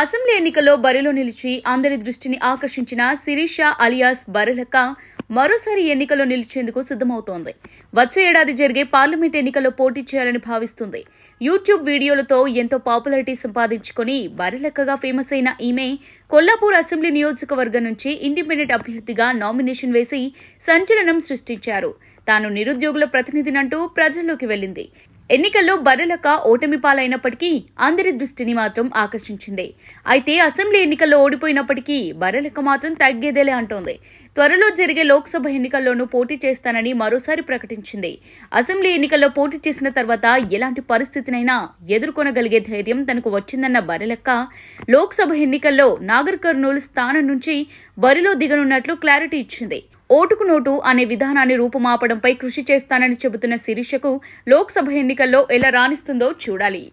assembly ఎన్నికల్లో బరిలో నిలిచి అందరి దృష్టిని ఆకర్షించిన శిరీష అలియాస్ బరిలక మరోసారి ఎన్నికల్లో నిలిచేందుకు సిద్ధమవుతోంది వచ్చే ఏడాది జరిగే పార్లమెంట్ ఎన్నికల్లో పోటీ చేయాలని భావిస్తుంది యూట్యూబ్ వీడియోలతో ఎంతో పాపులారిటీ సంపాదించుకుని బరిలెక్కగా ఫేమస్ అయిన ఈమె కొల్లాపూర్ అసెంబ్లీ నియోజకవర్గం నుంచి ఇండిపెండెంట్ అభ్యర్థిగా నామినేషన్ వేసి సంచలనం సృష్టించారు తాను నిరుద్యోగుల ప్రతినిధినంటూ ప్రజల్లోకి వెళ్లింది ఎన్నికల్లో బరలక ఓటమి పాలైనప్పటికీ అందరి దృష్టిని మాత్రం ఆకర్షించింది అయితే అసెంబ్లీ ఎన్నికల్లో ఓడిపోయినప్పటికీ బరలక మాత్రం తగ్గేదేలే అంటోంది త్వరలో జరిగే లోక్సభ ఎన్నికల్లోనూ పోటీ చేస్తానని మరోసారి ప్రకటించింది అసెంబ్లీ ఎన్నికల్లో పోటీ చేసిన తర్వాత ఎలాంటి పరిస్థితినైనా ఎదుర్కొనగలిగే ధైర్యం తనకు వచ్చిందన్న బరలెక్క లోక్సభ ఎన్నికల్లో నాగర్ కర్నూలు స్థానం నుంచి బరిలో దిగనున్నట్లు క్లారిటీ ఇచ్చింది ఓటుకు నోటు అనే విధానాన్ని రూపుమాపడంపై కృషి చేస్తానని చెబుతున్న శిరీషకు లోక్సభ ఎన్నికల్లో ఎలా రాణిస్తుందో చూడాలి